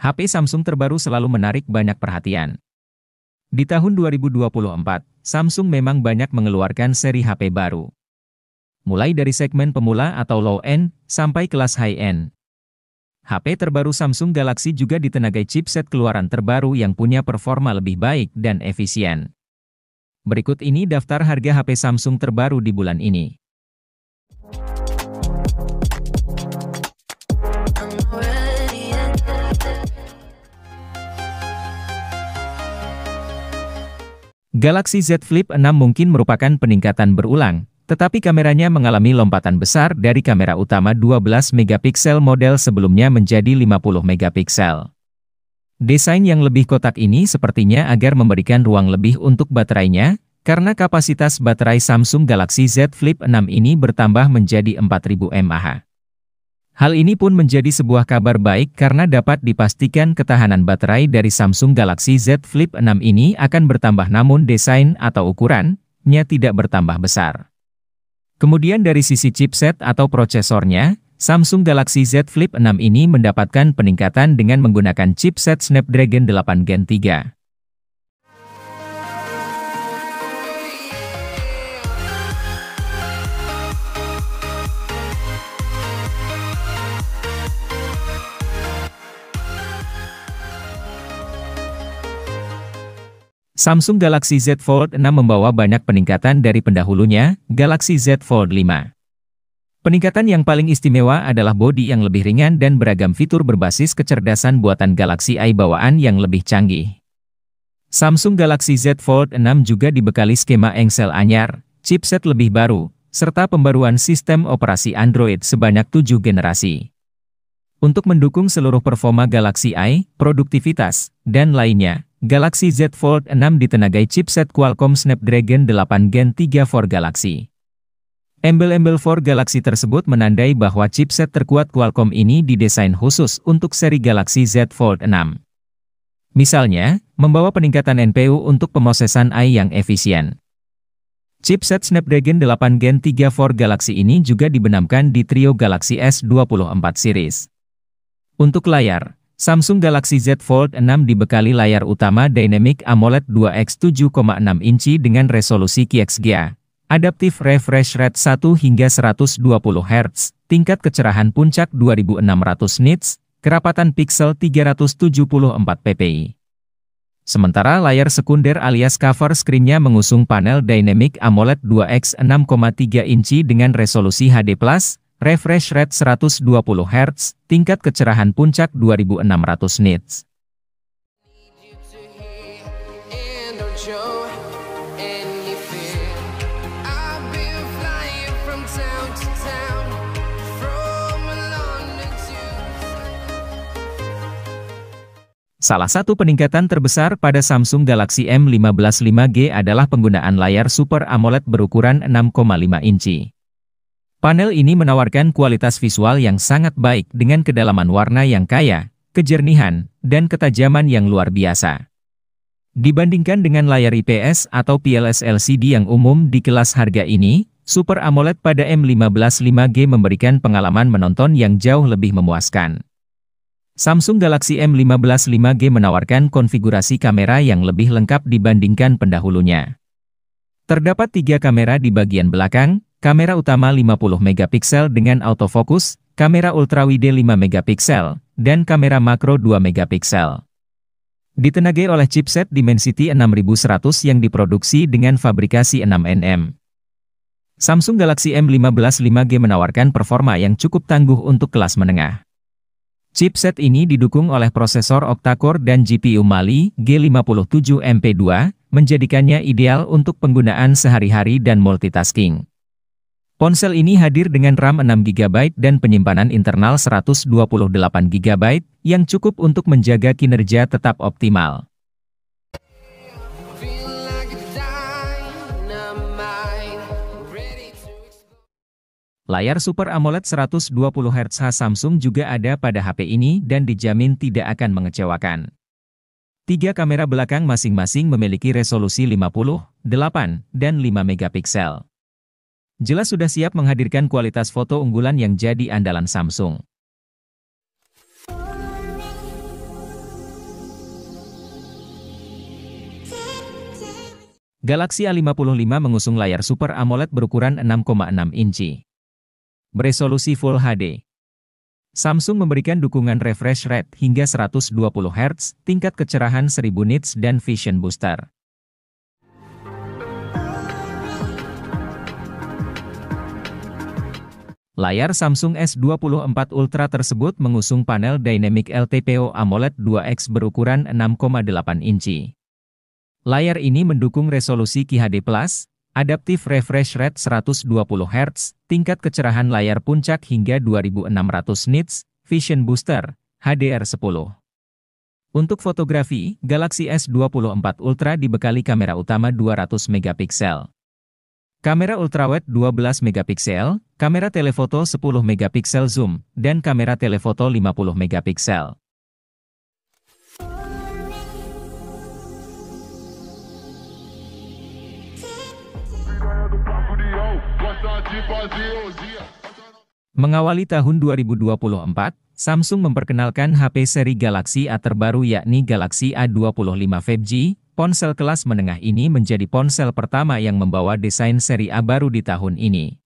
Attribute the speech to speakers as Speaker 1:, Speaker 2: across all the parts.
Speaker 1: HP Samsung terbaru selalu menarik banyak perhatian. Di tahun 2024, Samsung memang banyak mengeluarkan seri HP baru. Mulai dari segmen pemula atau low-end, sampai kelas high-end. HP terbaru Samsung Galaxy juga ditenagai chipset keluaran terbaru yang punya performa lebih baik dan efisien. Berikut ini daftar harga HP Samsung terbaru di bulan ini. Galaxy Z Flip 6 mungkin merupakan peningkatan berulang, tetapi kameranya mengalami lompatan besar dari kamera utama 12MP model sebelumnya menjadi 50MP. Desain yang lebih kotak ini sepertinya agar memberikan ruang lebih untuk baterainya, karena kapasitas baterai Samsung Galaxy Z Flip 6 ini bertambah menjadi 4000 mAh. Hal ini pun menjadi sebuah kabar baik karena dapat dipastikan ketahanan baterai dari Samsung Galaxy Z Flip 6 ini akan bertambah namun desain atau ukurannya tidak bertambah besar. Kemudian dari sisi chipset atau prosesornya, Samsung Galaxy Z Flip 6 ini mendapatkan peningkatan dengan menggunakan chipset Snapdragon 8 Gen 3. Samsung Galaxy Z Fold 6 membawa banyak peningkatan dari pendahulunya, Galaxy Z Fold 5. Peningkatan yang paling istimewa adalah bodi yang lebih ringan dan beragam fitur berbasis kecerdasan buatan Galaxy AI bawaan yang lebih canggih. Samsung Galaxy Z Fold 6 juga dibekali skema engsel anyar, chipset lebih baru, serta pembaruan sistem operasi Android sebanyak 7 generasi. Untuk mendukung seluruh performa Galaxy AI, produktivitas, dan lainnya, Galaxy Z Fold 6 ditenagai chipset Qualcomm Snapdragon 8 Gen 3 for Galaxy. Embel-embel for Galaxy tersebut menandai bahwa chipset terkuat Qualcomm ini didesain khusus untuk seri Galaxy Z Fold 6. Misalnya, membawa peningkatan NPU untuk pemrosesan AI yang efisien. Chipset Snapdragon 8 Gen 3 for Galaxy ini juga dibenamkan di trio Galaxy S24 series. Untuk layar, Samsung Galaxy Z Fold 6 dibekali layar utama Dynamic AMOLED 2x 7,6 inci dengan resolusi QXGA, adaptive refresh rate 1 hingga 120 Hz, tingkat kecerahan puncak 2600 nits, kerapatan piksel 374 ppi. Sementara layar sekunder alias cover screen-nya mengusung panel Dynamic AMOLED 2x 6,3 inci dengan resolusi HD+, refresh rate 120 Hz, tingkat kecerahan puncak 2600 nits. Salah satu peningkatan terbesar pada Samsung Galaxy M15 5G adalah penggunaan layar Super AMOLED berukuran 6,5 inci. Panel ini menawarkan kualitas visual yang sangat baik dengan kedalaman warna yang kaya, kejernihan, dan ketajaman yang luar biasa. Dibandingkan dengan layar IPS atau PLS LCD yang umum di kelas harga ini, Super AMOLED pada M15 5G memberikan pengalaman menonton yang jauh lebih memuaskan. Samsung Galaxy M15 5G menawarkan konfigurasi kamera yang lebih lengkap dibandingkan pendahulunya. Terdapat tiga kamera di bagian belakang, kamera utama 50 megapiksel dengan autofokus, kamera ultrawide 5 megapiksel, dan kamera makro 2 megapiksel. Ditenagai oleh chipset Dimensity 6100 yang diproduksi dengan fabrikasi 6nm. Samsung Galaxy M15 5G menawarkan performa yang cukup tangguh untuk kelas menengah. Chipset ini didukung oleh prosesor octa-core dan GPU Mali G57MP2, menjadikannya ideal untuk penggunaan sehari-hari dan multitasking. Ponsel ini hadir dengan RAM 6GB dan penyimpanan internal 128GB yang cukup untuk menjaga kinerja tetap optimal. Layar Super AMOLED 120Hz Samsung juga ada pada HP ini dan dijamin tidak akan mengecewakan. Tiga kamera belakang masing-masing memiliki resolusi 50, 8, dan 5 megapiksel jelas sudah siap menghadirkan kualitas foto unggulan yang jadi andalan Samsung. Galaxy A55 mengusung layar Super AMOLED berukuran 6,6 inci. Beresolusi Full HD. Samsung memberikan dukungan refresh rate hingga 120 Hz, tingkat kecerahan 1000 nits dan Vision Booster. Layar Samsung S24 Ultra tersebut mengusung panel Dynamic LTPO AMOLED 2X berukuran 6,8 inci. Layar ini mendukung resolusi QHD+, adaptive refresh rate 120 Hz, tingkat kecerahan layar puncak hingga 2600 nits, Vision Booster, HDR10. Untuk fotografi, Galaxy S24 Ultra dibekali kamera utama 200 megapiksel. Kamera ultrawide 12 megapiksel, kamera telefoto 10 megapiksel zoom, dan kamera telefoto 50 megapiksel. Mengawali tahun 2024, Samsung memperkenalkan HP seri Galaxy A terbaru yakni Galaxy A25 5G. Ponsel kelas menengah ini menjadi ponsel pertama yang membawa desain seri A baru di tahun ini.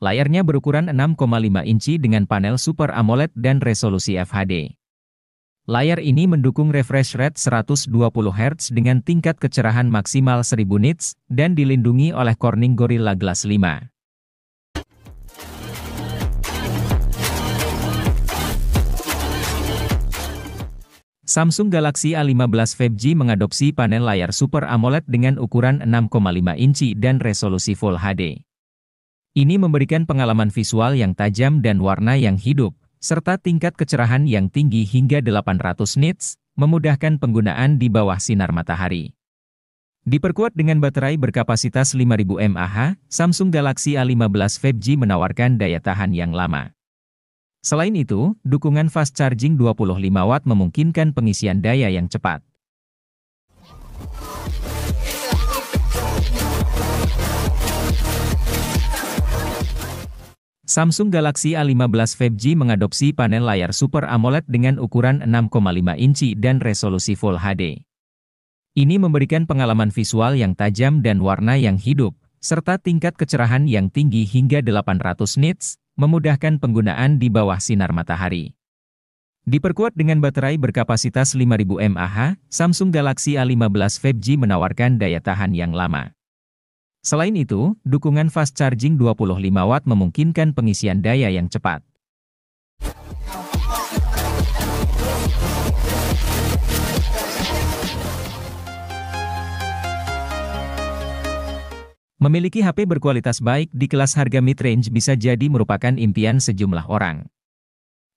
Speaker 1: Layarnya berukuran 6,5 inci dengan panel Super AMOLED dan resolusi FHD. Layar ini mendukung refresh rate 120Hz dengan tingkat kecerahan maksimal 1000 nits dan dilindungi oleh Corning Gorilla Glass 5. Samsung Galaxy A15 5G mengadopsi panel layar Super AMOLED dengan ukuran 6,5 inci dan resolusi Full HD. Ini memberikan pengalaman visual yang tajam dan warna yang hidup, serta tingkat kecerahan yang tinggi hingga 800 nits, memudahkan penggunaan di bawah sinar matahari. Diperkuat dengan baterai berkapasitas 5000 mAh, Samsung Galaxy A15 5G menawarkan daya tahan yang lama. Selain itu, dukungan fast charging 25 watt memungkinkan pengisian daya yang cepat. Samsung Galaxy A15 5G mengadopsi panel layar Super AMOLED dengan ukuran 6,5 inci dan resolusi Full HD. Ini memberikan pengalaman visual yang tajam dan warna yang hidup, serta tingkat kecerahan yang tinggi hingga 800 nits, memudahkan penggunaan di bawah sinar matahari. Diperkuat dengan baterai berkapasitas 5000 mAh, Samsung Galaxy A15 5G menawarkan daya tahan yang lama. Selain itu, dukungan fast charging 25 watt memungkinkan pengisian daya yang cepat. Memiliki HP berkualitas baik di kelas harga mid-range bisa jadi merupakan impian sejumlah orang.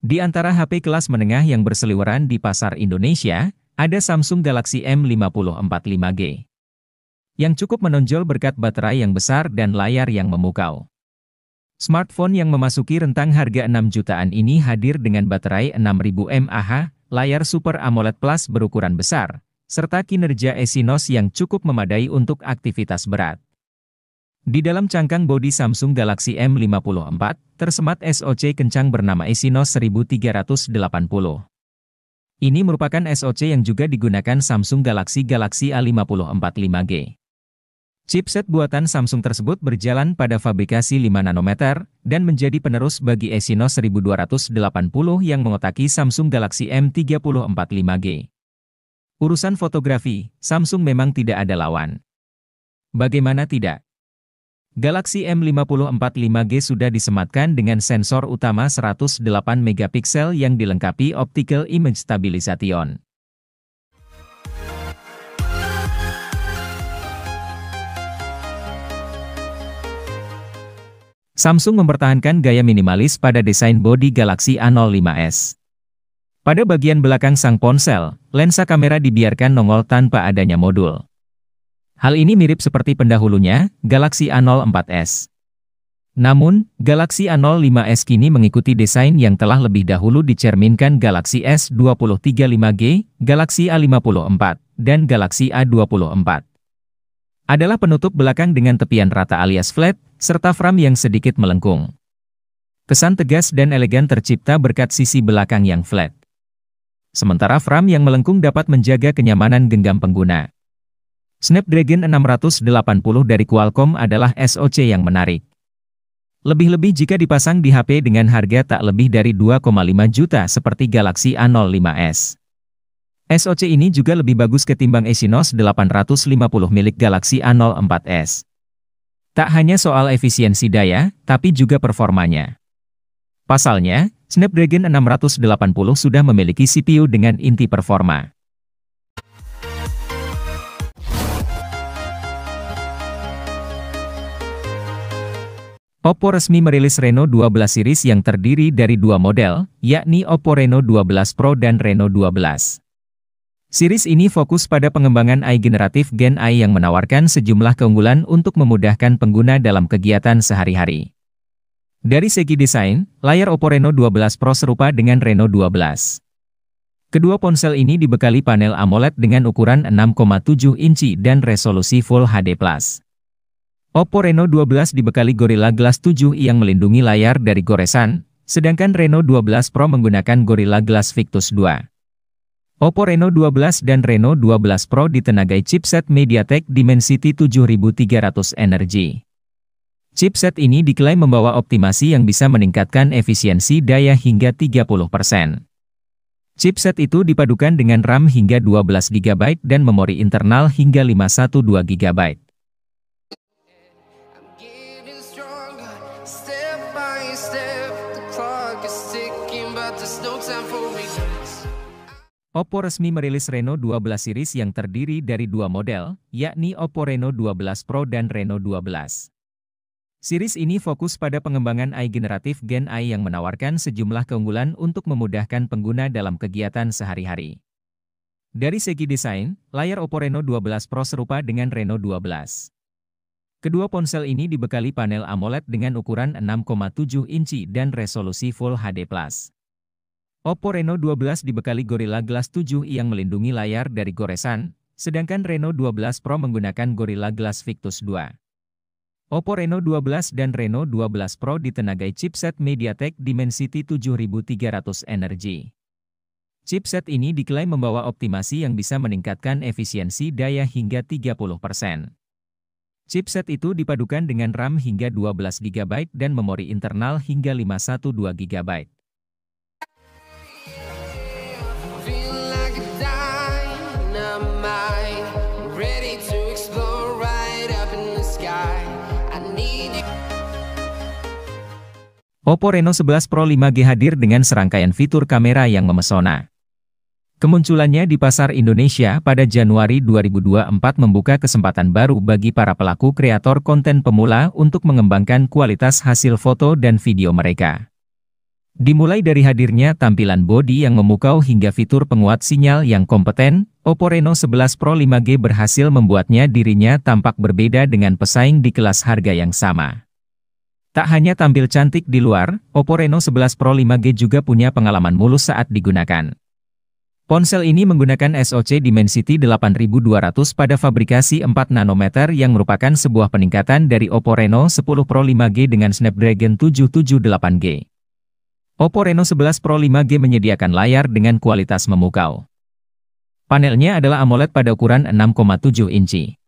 Speaker 1: Di antara HP kelas menengah yang berseliweran di pasar Indonesia, ada Samsung Galaxy m 545 g yang cukup menonjol berkat baterai yang besar dan layar yang memukau. Smartphone yang memasuki rentang harga 6 jutaan ini hadir dengan baterai 6000 mAh, layar Super AMOLED Plus berukuran besar, serta kinerja Exynos yang cukup memadai untuk aktivitas berat. Di dalam cangkang bodi Samsung Galaxy M54, tersemat SoC kencang bernama Exynos 1380. Ini merupakan SoC yang juga digunakan Samsung Galaxy Galaxy a 54 5 g Chipset buatan Samsung tersebut berjalan pada fabrikasi 5 nanometer dan menjadi penerus bagi Exynos 1280 yang mengotaki Samsung Galaxy M3045G. Urusan fotografi, Samsung memang tidak ada lawan. Bagaimana tidak? Galaxy M545G sudah disematkan dengan sensor utama 108 megapiksel yang dilengkapi optical image stabilization. Samsung mempertahankan gaya minimalis pada desain bodi Galaxy A05s. Pada bagian belakang sang ponsel, lensa kamera dibiarkan nongol tanpa adanya modul. Hal ini mirip seperti pendahulunya, Galaxy A04s. Namun, Galaxy A05s kini mengikuti desain yang telah lebih dahulu dicerminkan Galaxy s 23 5 g Galaxy A54, dan Galaxy A24. Adalah penutup belakang dengan tepian rata alias flat, serta fram yang sedikit melengkung. Kesan tegas dan elegan tercipta berkat sisi belakang yang flat. Sementara fram yang melengkung dapat menjaga kenyamanan genggam pengguna. Snapdragon 680 dari Qualcomm adalah SoC yang menarik. Lebih-lebih jika dipasang di HP dengan harga tak lebih dari 2,5 juta seperti Galaxy A05s. SoC ini juga lebih bagus ketimbang Exynos 850 milik Galaxy A04s. Tak hanya soal efisiensi daya, tapi juga performanya. Pasalnya, Snapdragon 680 sudah memiliki CPU dengan inti performa. Oppo resmi merilis Reno 12 series yang terdiri dari dua model, yakni Oppo Reno 12 Pro dan Reno 12. Series ini fokus pada pengembangan AI generatif Gen AI yang menawarkan sejumlah keunggulan untuk memudahkan pengguna dalam kegiatan sehari-hari. Dari segi desain, layar Oppo Reno 12 Pro serupa dengan Reno 12. Kedua ponsel ini dibekali panel AMOLED dengan ukuran 6,7 inci dan resolusi Full HD+. Oppo Reno 12 dibekali Gorilla Glass 7 yang melindungi layar dari goresan, sedangkan Reno 12 Pro menggunakan Gorilla Glass Victus 2. Oppo Reno 12 dan Reno 12 Pro ditenagai chipset MediaTek Dimensity 7300 Energy. Chipset ini diklaim membawa optimasi yang bisa meningkatkan efisiensi daya hingga 30%. Chipset itu dipadukan dengan RAM hingga 12GB dan memori internal hingga 512GB. Oppo resmi merilis Reno 12 series yang terdiri dari dua model, yakni Oppo Reno 12 Pro dan Reno 12. Series ini fokus pada pengembangan AI generatif Gen AI yang menawarkan sejumlah keunggulan untuk memudahkan pengguna dalam kegiatan sehari-hari. Dari segi desain, layar Oppo Reno 12 Pro serupa dengan Reno 12. Kedua ponsel ini dibekali panel AMOLED dengan ukuran 6,7 inci dan resolusi Full HD+. Oppo Reno 12 dibekali Gorilla Glass 7 yang melindungi layar dari goresan, sedangkan Reno 12 Pro menggunakan Gorilla Glass Victus 2. Oppo Reno 12 dan Reno 12 Pro ditenagai chipset MediaTek Dimensity 7300 Energy. Chipset ini diklaim membawa optimasi yang bisa meningkatkan efisiensi daya hingga 30%. Chipset itu dipadukan dengan RAM hingga 12GB dan memori internal hingga 512GB. Oppo Reno 11 Pro 5G hadir dengan serangkaian fitur kamera yang memesona. Kemunculannya di pasar Indonesia pada Januari 2024 membuka kesempatan baru bagi para pelaku kreator konten pemula untuk mengembangkan kualitas hasil foto dan video mereka. Dimulai dari hadirnya tampilan bodi yang memukau hingga fitur penguat sinyal yang kompeten, Oppo Reno 11 Pro 5G berhasil membuatnya dirinya tampak berbeda dengan pesaing di kelas harga yang sama. Tak hanya tampil cantik di luar, Oppo Reno 11 Pro 5G juga punya pengalaman mulus saat digunakan. Ponsel ini menggunakan SoC Dimensity 8200 pada fabrikasi 4 nanometer yang merupakan sebuah peningkatan dari Oppo Reno 10 Pro 5G dengan Snapdragon 778G. Oppo Reno 11 Pro 5G menyediakan layar dengan kualitas memukau. Panelnya adalah AMOLED pada ukuran 6,7 inci.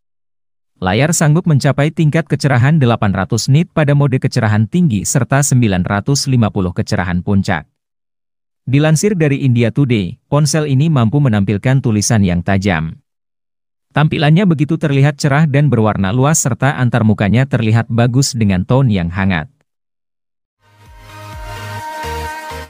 Speaker 1: Layar sanggup mencapai tingkat kecerahan 800 nit pada mode kecerahan tinggi serta 950 kecerahan puncak. Dilansir dari India Today, ponsel ini mampu menampilkan tulisan yang tajam. Tampilannya begitu terlihat cerah dan berwarna luas serta antarmukanya terlihat bagus dengan tone yang hangat.